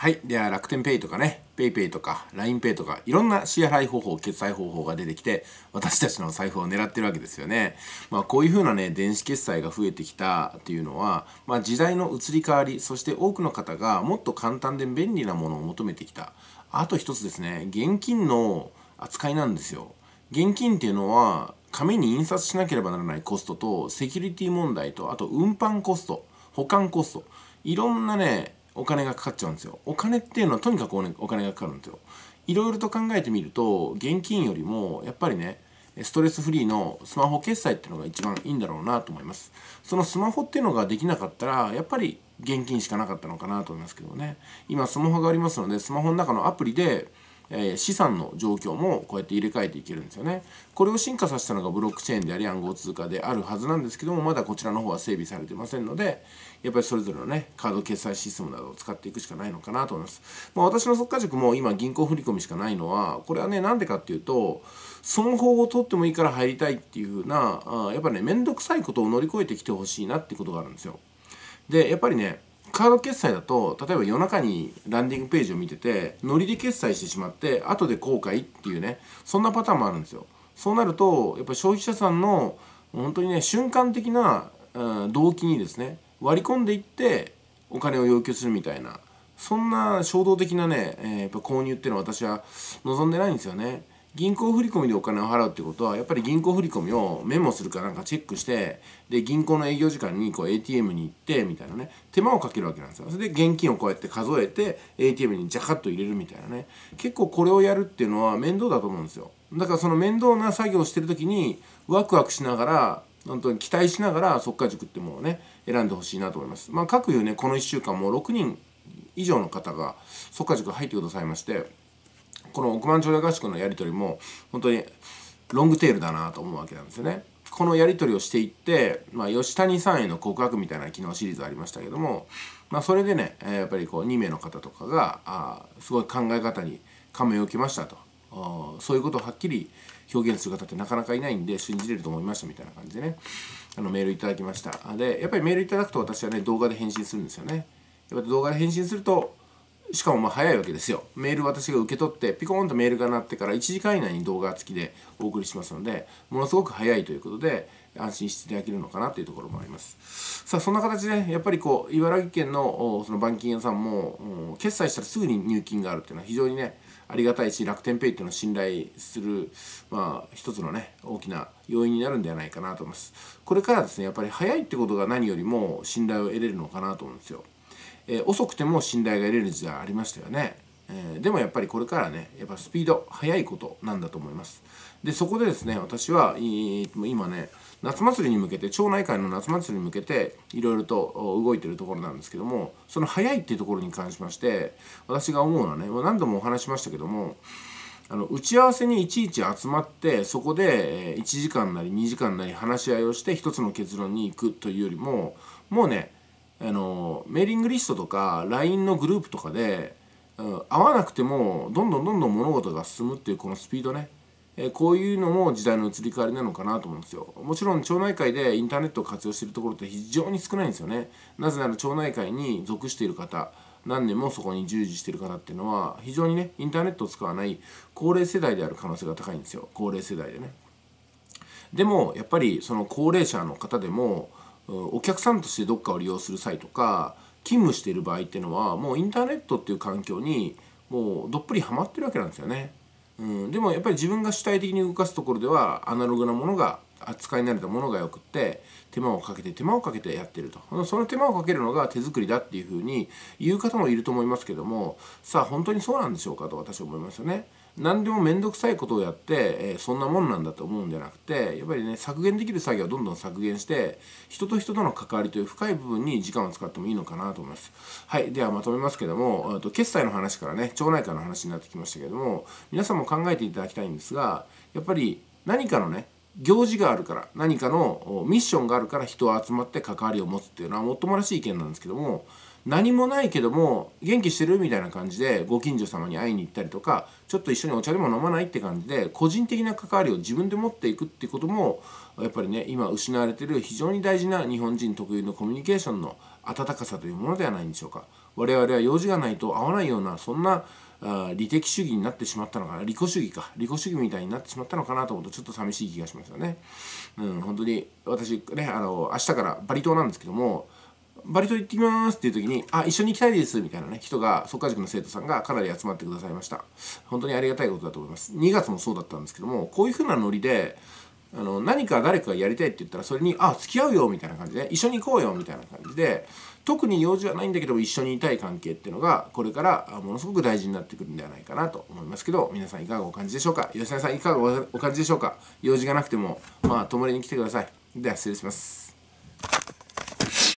はい。では、楽天ペイとかね、PayPay とか LINEPay とか、いろんな支払い方法、決済方法が出てきて、私たちの財布を狙ってるわけですよね。まあ、こういう風なね、電子決済が増えてきたっていうのは、まあ、時代の移り変わり、そして多くの方がもっと簡単で便利なものを求めてきた。あと一つですね、現金の扱いなんですよ。現金っていうのは、紙に印刷しなければならないコストと、セキュリティ問題と、あと運搬コスト、保管コスト、いろんなね、お金がかかっちゃうんですよ。お金っていうのはとにかくお金がかかるんですよ。いろいろと考えてみると現金よりもやっぱりねストレスフリーのスマホ決済っていうのが一番いいんだろうなと思います。そのスマホっていうのができなかったら、やっぱり現金しかなかったのかなと思いますけどね。今スマホがありますので、スマホの中のアプリで、えー、資産の状況もこうやって入れ替えていけるんですよね。これを進化させたのがブロックチェーンであり暗号通貨であるはずなんですけどもまだこちらの方は整備されてませんのでやっぱりそれぞれのねカード決済システムなどを使っていくしかないのかなと思います。まあ、私の速稼塾も今銀行振込しかないのはこれはねなんでかっていうと損法を取ってもいいから入りたいっていう風なあやっぱりね面倒くさいことを乗り越えてきてほしいなってことがあるんですよ。でやっぱりねカード決済だと例えば夜中にランディングページを見ててノリで決済してしまって後で後悔っていうねそんなパターンもあるんですよそうなるとやっぱ消費者さんの本当にね瞬間的な、うん、動機にですね割り込んでいってお金を要求するみたいなそんな衝動的なね、えー、やっぱ購入っていうのは私は望んでないんですよね。銀行振込でお金を払うってことはやっぱり銀行振込をメモするかなんかチェックしてで銀行の営業時間にこう ATM に行ってみたいなね手間をかけるわけなんですよそれで現金をこうやって数えて ATM にジャカッと入れるみたいなね結構これをやるっていうのは面倒だと思うんですよだからその面倒な作業をしてる時にワクワクしながら本当に期待しながら即稼塾ってものをね選んでほしいなと思いますまあ各有ねこの1週間もう6人以上の方が即稼塾入ってくださいましてこの億万長者合宿のやり取りも本当にロングテールだなと思うわけなんですよね。このやり取りをしていって、まあ、吉谷さんへの告白みたいな昨日シリーズありましたけども、まあ、それでねやっぱりこう2名の方とかがあすごい考え方に感銘を受けましたとそういうことをはっきり表現する方ってなかなかいないんで信じれると思いましたみたいな感じでねあのメールいただきましたでやっぱりメールいただくと私はね動画で返信するんですよねやっぱ動画で返信するとしかもまあ早いわけですよメール私が受け取ってピコーンとメールが鳴ってから1時間以内に動画付きでお送りしますのでものすごく早いということで安心していただけるのかなというところもありますさあそんな形で、ね、やっぱりこう茨城県のその板金屋さんも決済したらすぐに入金があるっていうのは非常にねありがたいし楽天ペイっていうのを信頼する、まあ、一つのね大きな要因になるんではないかなと思いますこれからですねやっぱり早いってことが何よりも信頼を得れるのかなと思うんですよえー、遅くても信頼が得れる時代ありましたよね。えー、でもやっぱりこれからねやっぱスピード速いことなんだと思いますでそこでですね私は今ね夏祭りに向けて町内会の夏祭りに向けていろいろと動いてるところなんですけどもその速いっていうところに関しまして私が思うのはね何度もお話しましたけどもあの打ち合わせにいちいち集まってそこで1時間なり2時間なり話し合いをして一つの結論に行くというよりももうねあのメーリングリストとか LINE のグループとかで、うん、会わなくてもどんどんどんどん物事が進むっていうこのスピードね、えこういうのも時代の移り変わりなのかなと思うんですよもちろん町内会でインターネットを活用してるところって非常に少ないんですよねなぜなら町内会に属している方何年もそこに従事してる方っていうのは非常にねインターネットを使わない高齢世代である可能性が高いんですよ高齢世代でねでもやっぱりその高齢者の方でもお客さんとしてどっかを利用する際とか勤務している場合っていうのはもうインターネットっていう環境にもうどっぷりハマってるわけなんですよね。うん、でもやっぱり自分が主体的に動かすところではアナログなものが扱いになれたものがよくって手間をかけて手間をかけてやってるとその手間をかけるのが手作りだっていうふうに言う方もいると思いますけどもさあ本当にそうなんでしょうかと私は思いますよね。何でも面倒くさいことをやって、えー、そんなもんなんだと思うんじゃなくてやっぱりね削減できる作業をどんどん削減して人と人との関わりという深い部分に時間を使ってもいいのかなと思いますはいではまとめますけどもと決済の話からね町内会の話になってきましたけども皆さんも考えていただきたいんですがやっぱり何かのね行事があるから何かのミッションがあるから人を集まって関わりを持つっていうのはもっともらしい意見なんですけども何もないけども元気してるみたいな感じでご近所様に会いに行ったりとかちょっと一緒にお茶でも飲まないって感じで個人的な関わりを自分で持っていくってこともやっぱりね今失われてる非常に大事な日本人特有のコミュニケーションの温かさというものではないんでしょうか。我々は用事がないと会わないようなそんなあ利的主義になってしまったのかな利己主義か利己主義みたいになってしまったのかなと思うとちょっと寂しい気がしましたね。うん、本当に私ねあの明日からバリ島なんですけどもバリ島行ってきますっていう時に、あ、一緒に行きたいですみたいなね、人が、即化塾の生徒さんがかなり集まってくださいました。本当にありがたいことだと思います。2月もそうだったんですけども、こういう風なノリで、あの、何か誰かがやりたいって言ったら、それに、あ、付き合うよみたいな感じで、一緒に行こうよみたいな感じで、特に用事はないんだけども一緒にいたい関係っていうのがこれからものすごく大事になってくるんではないかなと思いますけど皆さんいかがお感じでしょうか吉田さんいかがお感じでしょうか用事がなくてもまあ泊まりに来てくださいでは失礼します